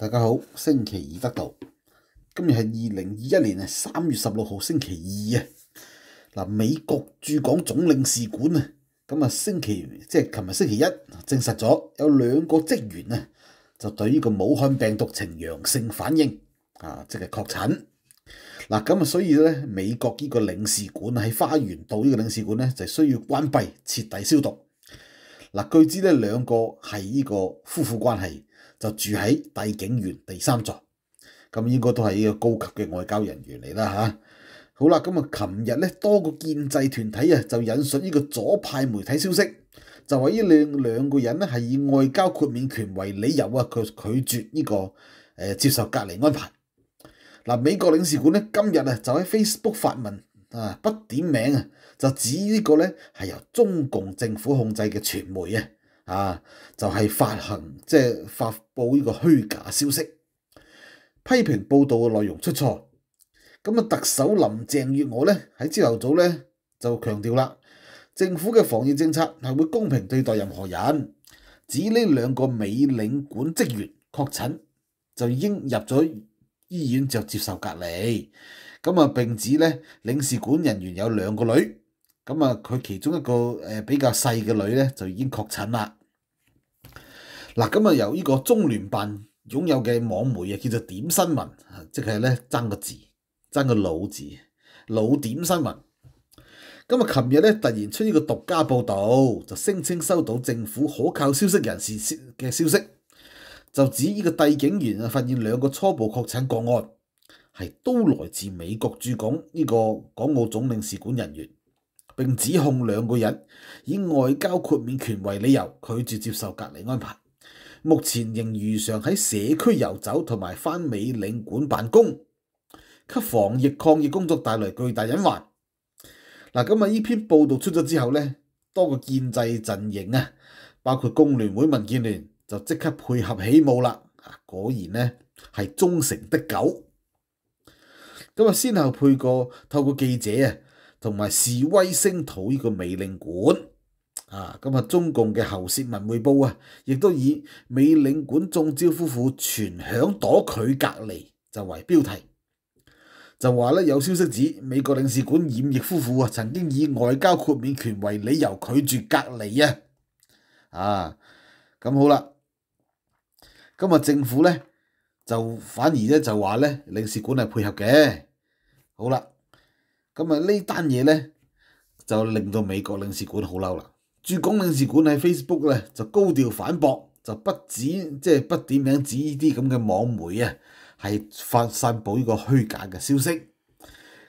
大家好，星期二得到，今日系二零二一年啊三月十六号星期二啊！嗱，美国驻港总领事馆啊，咁啊星期即系琴日星期一证实咗有两个职员啊，就对呢个武汉病毒呈阳性反应啊，即系确诊。嗱，咁啊，所以咧，美国呢个领事馆喺花园道呢个领事馆咧，就需要关闭彻底消毒。嗱，据知咧，两个系呢个夫妇关系。就住喺帝景園第三座，咁應該都係呢個高級嘅外交人員嚟啦吓。好啦，咁啊，琴日咧多個建制團體啊，就引述呢個左派媒體消息，就話呢兩两個人咧係以外交豁免權為理由啊，佢拒絕呢個诶接受隔離安排。嗱，美國領事館咧今日啊，就喺 Facebook 發文啊，不點名啊，就指呢個咧係由中共政府控制嘅傳媒啊。啊！就係發行即係發布呢個虛假消息，批評報導嘅內容出錯。咁啊，特首林鄭月娥咧喺朝頭早咧就強調啦，政府嘅防疫政策係會公平對待任何人。指呢兩個美領館職員確診就應入咗醫院就接受隔離。咁啊，並指咧領事館人員有兩個女，咁啊佢其中一個比較細嘅女咧就已經確診啦。嗱，咁啊由呢個中聯辦擁有嘅網媒啊，叫做點新聞，即係咧爭個字爭個老字老點新聞。咁啊，琴日咧突然出呢個獨家報導，就聲稱收到政府可靠消息人士嘅消息，就指呢個帝景园啊發現兩個初步確诊個案係都來自美國駐港呢個港澳總領事館人員，並指控兩個人以外交豁免權為理由拒絕接受隔離安排。目前仍如常喺社區遊走同埋翻美領館辦公，給防疫抗疫工作帶來巨大隱患。嗱，今日呢篇報導出咗之後呢，多個建制陣營啊，包括工聯會、民建聯就即刻配合起舞啦。啊，果然呢，係忠誠的狗。咁啊，先後配过透過記者啊同埋示威聲讨呢個美領館。啊，咁啊，中共嘅《喉涉文汇报》啊，亦都以美领馆中招夫妇全响躲佢隔離就為標題，就話咧有消息指美國領事館掩疫夫婦啊，曾經以外交豁免權為理由拒絕隔離啊。啊，咁好啦，咁啊，政府咧就反而咧就話咧領事館係配合嘅。好啦，咁啊呢單嘢咧就令到美國領事館好嬲啦。駐港領事館喺 Facebook 咧就高調反駁，就不止即係不點名指呢啲咁嘅網媒啊，係發散佈呢個虛假嘅消息。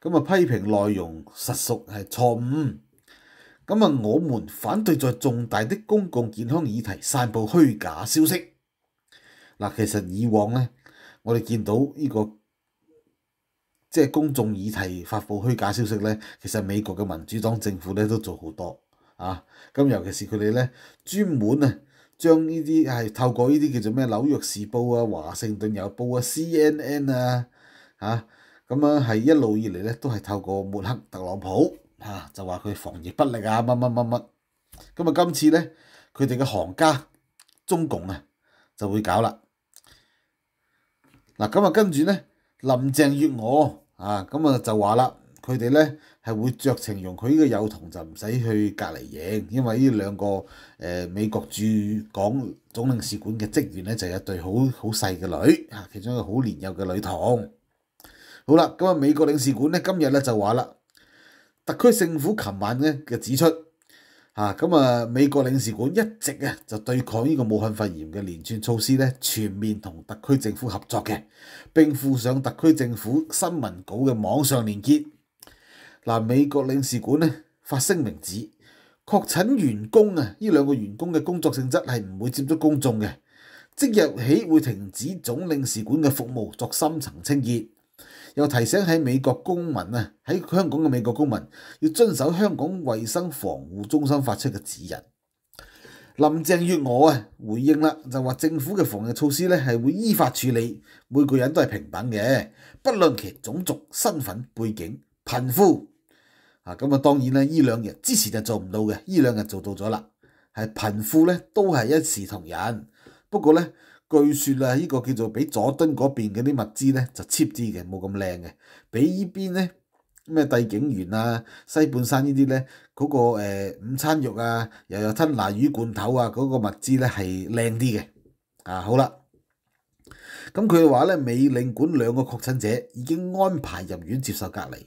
咁啊，批評內容實屬係錯誤。咁啊，我們反對在重大的公共健康議題散佈虛假消息。嗱，其實以往咧，我哋見到呢個即係公眾議題發佈虛假消息咧，其實美國嘅民主黨政府咧都做好多。啊，咁尤其是佢哋咧，專門啊，將呢啲係透過呢啲叫做咩紐約時報啊、華盛頓郵報啊、C N N 啊，嚇，咁樣係一路以嚟咧都係透過抹黑特朗普，嚇就話佢防疫不力啊，乜乜乜乜，咁啊今次咧，佢哋嘅行家中共啊就會搞啦，嗱咁啊跟住咧林鄭月娥啊咁啊就話啦。佢哋咧係會酌情容，佢呢個幼童就唔使去隔離影，因為呢兩個誒美國駐港總領事館嘅職員咧就有對好好細嘅女，啊，其中一個好年幼嘅女童。好啦，咁啊美國領事館咧今日咧就話啦，特區政府琴晚咧嘅指出啊，咁啊美國領事館一直啊就對抗呢個武漢肺炎嘅連串措施咧全面同特區政府合作嘅，並附上特區政府新聞稿嘅網上連結。嗱，美國領事館咧發聲明指，確診員工啊，呢兩個員工嘅工作性質係唔會接觸公眾嘅，即日起會停止總領事館嘅服務作深層清潔，又提醒喺美國公民啊，喺香港嘅美國公民要遵守香港衛生防護中心發出嘅指引。林鄭月娥啊，回應啦，就話政府嘅防疫措施咧係會依法處理，每個人都係平等嘅，不論其種族、身份背景、貧富。啊，咁啊當然咧，依兩日之前就做唔到嘅，依兩日做到咗啦，係貧富咧都係一視同仁。不過咧，據說啊，依個叫做比佐敦嗰邊嘅啲物資咧就 cheap 啲嘅，冇咁靚嘅。比依邊咧咩帝景園啊、西半山呢啲咧嗰個誒午餐肉啊，又有吞拿魚罐頭啊，嗰個物資咧係靚啲嘅。啊，好啦，咁佢話咧美領館兩個確診者已經安排入院接受隔離。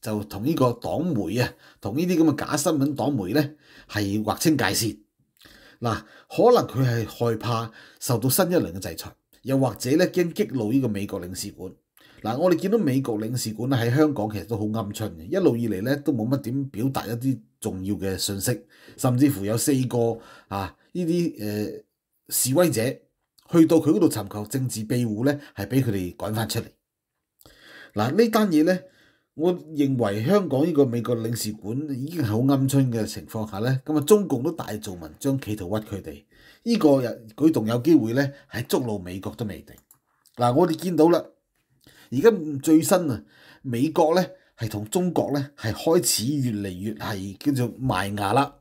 就同呢個黨媒啊，同呢啲咁嘅假新聞黨媒呢，係劃清界線。嗱，可能佢係害怕受到新一輪嘅制裁，又或者呢驚激怒呢個美國領事館。嗱，我哋見到美國領事館咧喺香港其實都好暗春嘅，一路以嚟呢都冇乜點表達一啲重要嘅信息，甚至乎有四個啊呢啲誒示威者去到佢嗰度尋求政治庇護呢，係俾佢哋趕翻出嚟。嗱呢單嘢呢。我認為香港呢個美國領事館已經係好鵪春嘅情況下咧，咁啊中共都大做文章企圖屈佢哋，呢個舉動有機會咧係捉路美國都未定。嗱，我哋見到啦，而家最新啊，美國咧係同中國咧係開始越嚟越係叫做賣牙啦。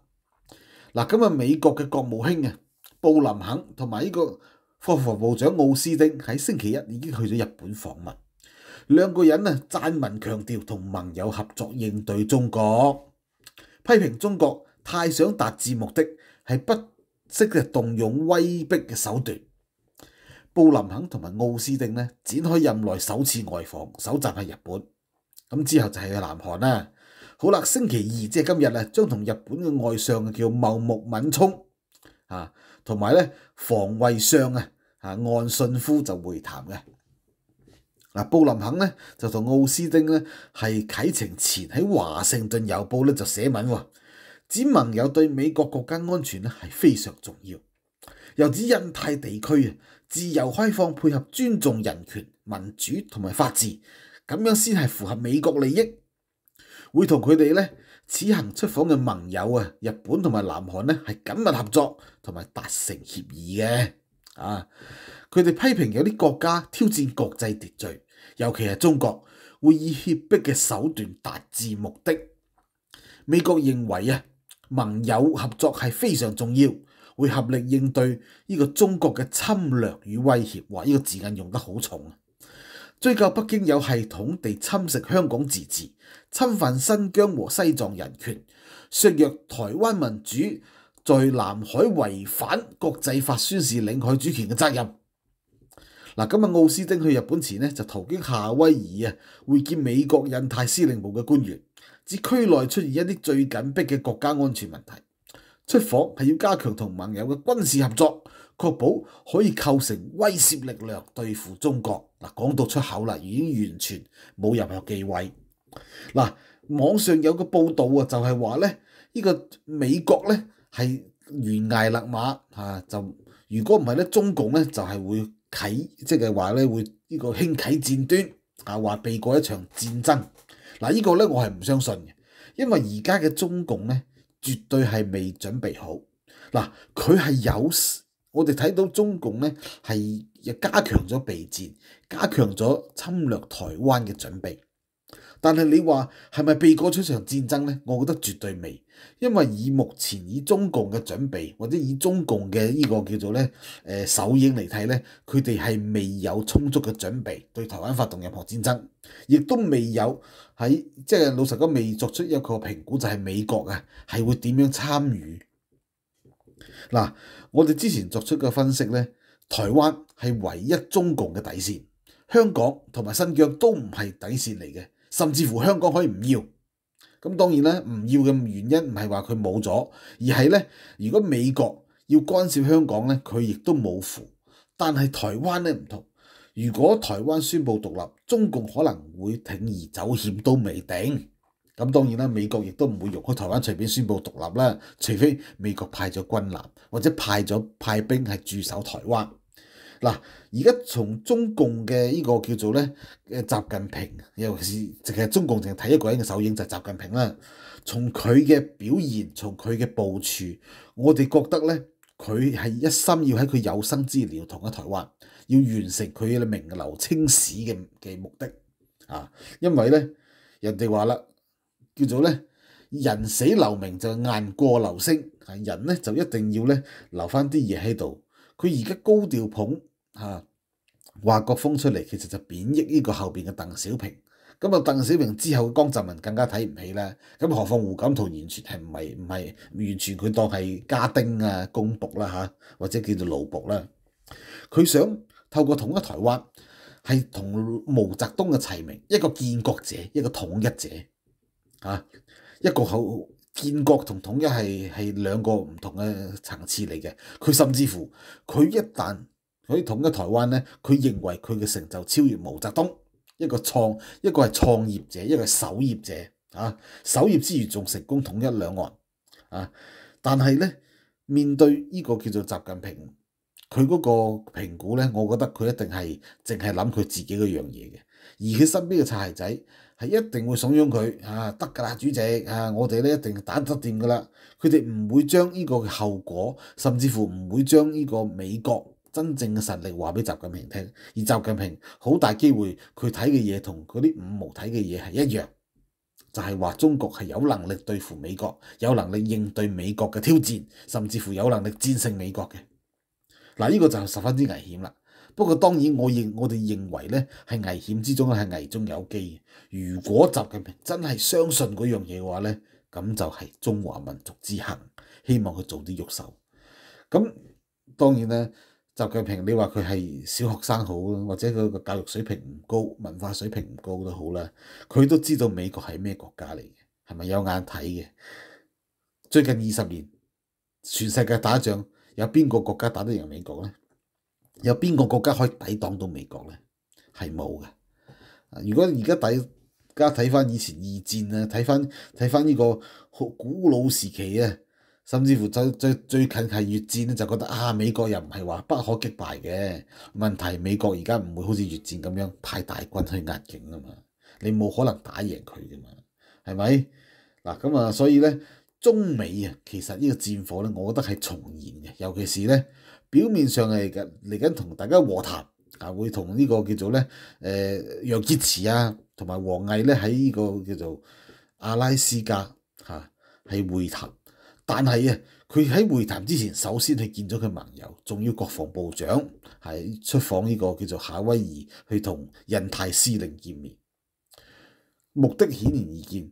嗱，咁啊美國嘅國務卿啊布林肯同埋呢個科防部長奧斯丁喺星期一已經去咗日本訪問。两个人啊，赞文强调同盟友合作应对中国，批评中国太想达至目的，系不惜嘅动用威逼嘅手段。布林肯同埋奥斯丁咧展开任内首次外防首站系日本，咁之后就系去南韩啦。好啦，星期二即系今日咧，将同日本嘅外相叫茂木敏充啊，同埋咧防卫相啊啊岸信夫就会谈嘅。嗱，布林肯咧就同奥斯丁咧系啟程前喺華盛顿郵報咧就寫文，指盟友對美國國家安全咧係非常重要，又指印太地區啊自由開放、配合尊重人權、民主同埋法治，咁樣先係符合美國利益，會同佢哋咧此行出訪嘅盟友啊，日本同埋南韓咧係緊密合作同埋達成協議嘅，啊，佢哋批評有啲國家挑戰國際秩序。尤其系中国会以胁迫嘅手段达至目的。美国认为啊，盟友合作系非常重要，会合力应对呢个中国嘅侵略与威胁。话呢个字眼用得好重啊！追究北京有系统地侵蚀香港自治、侵犯新疆和西藏人权、削弱台湾民主、在南海违反国际法宣示领海主权嘅责任。嗱，今日奧斯丁去日本前咧，就途經夏威夷啊，會見美國印太司令部嘅官員，指區內出現一啲最緊迫嘅國家安全問題。出访係要加強同盟友嘅軍事合作，確保可以構成威慑力量對付中國。嗱，講到出口啦，已經完全冇任何忌讳。嗱，網上有個報道啊，就係話咧，呢個美國咧係悬崖勒馬就如果唔係咧，中共咧就係會。启即系话咧会呢个兴起战端啊，话避过一场战争嗱，呢个咧我系唔相信嘅，因为而家嘅中共咧绝对系未准备好嗱，佢系有我哋睇到中共咧系又加强咗备战，加强咗侵略台湾嘅准备。但係你話係咪避過出場戰爭呢？我覺得絕對未，因為以目前以中共嘅準備，或者以中共嘅呢個叫做呢誒首映嚟睇呢，佢哋係未有充足嘅準備對台灣發動任何戰爭，亦都未有喺即係老實講未作出一個評估，就係美國啊係會點樣參與嗱？我哋之前作出嘅分析呢，台灣係唯一中共嘅底線，香港同埋新疆都唔係底線嚟嘅。甚至乎香港可以唔要，咁當然咧唔要嘅原因唔係話佢冇咗，而係咧如果美國要干涉香港咧，佢亦都冇符。但係台灣咧唔同，如果台灣宣布獨立，中共可能會挺而走險都未定。咁當然啦，美國亦都唔會容許台灣隨便宣布獨立啦，除非美國派咗軍艦或者派咗派兵係駐守台灣。嗱，而家從中共嘅呢個叫做咧，誒習近平，尤其是淨係中共淨係睇一個人嘅首映就係習近平啦。從佢嘅表現，從佢嘅部署，我哋覺得咧，佢係一心要喺佢有生之年同一台灣，要完成佢嘅名流青史嘅嘅目的啊！因為咧，人哋話啦，叫做咧，人死留名就雁過留聲，人咧就一定要咧留翻啲嘢喺度。佢而家高調捧嚇，話國風出嚟，其實就貶抑呢個後邊嘅鄧小平。咁啊，鄧小平之後江澤民更加睇唔起啦。咁何況胡錦濤完全係唔係唔係完全佢當係家丁啊、公仆啦嚇，或者叫做奴仆啦。佢想透過統一台灣，係同毛澤東嘅齊名，一個建國者，一個統一者，嚇一個好。建国同统一係系兩個唔同嘅層次嚟嘅。佢甚至乎佢一旦可以統一台灣咧，佢認為佢嘅成就超越毛澤東一個創一個係創業者，一個係守業者啊。守業之餘仲成功統一兩岸啊。但係咧面對呢個叫做習近平，佢嗰個評估咧，我覺得佢一定係淨係諗佢自己嗰樣嘢嘅，而佢身邊嘅擦鞋仔。系一定会怂恿佢，啊，得噶啦主席，啊，我哋咧一定打得掂噶啦。佢哋唔会将呢个后果，甚至乎唔会将呢个美国真正嘅实力话俾习近平听。而习近平好大机会，佢睇嘅嘢同嗰啲五毛睇嘅嘢系一样，就系话中国系有能力对付美国，有能力应对美国嘅挑战，甚至乎有能力战胜美国嘅。嗱呢个就十分之危险啦。不過當然，我認我哋認為咧，係危險之中係危中有機。如果習近平真係相信嗰樣嘢嘅話咧，咁就係中華民族之幸。希望佢早啲喐手。咁當然咧，習近平你話佢係小學生好，或者佢個教育水平唔高、文化水平唔高都好啦。佢都知道美國係咩國家嚟嘅，係咪有眼睇嘅？最近二十年，全世界打仗有邊個國家打得贏美國咧？有边个国家可以抵挡到美国呢？系冇嘅。如果而家大家睇翻以前二战啊，睇翻睇翻呢个古老时期啊，甚至乎最最最近系越战呢，就觉得啊，美国又唔系话不可击败嘅。问题美国而家唔会好似越战咁样派大军去压境啊嘛，你冇可能打赢佢噶嘛，系咪？嗱咁啊，所以呢，中美啊，其实呢个战火咧，我觉得系重燃嘅。尤其是咧，表面上系嚟紧同大家和谈，啊，会同呢个叫做咧，诶，杨洁篪啊，同埋王毅咧喺呢个叫做阿拉斯加吓，系会谈。但系啊，佢喺会谈之前，首先去见咗佢盟友，仲要国防部长系出访呢个叫做夏威夷，去同印太司令见面，目的显而易见。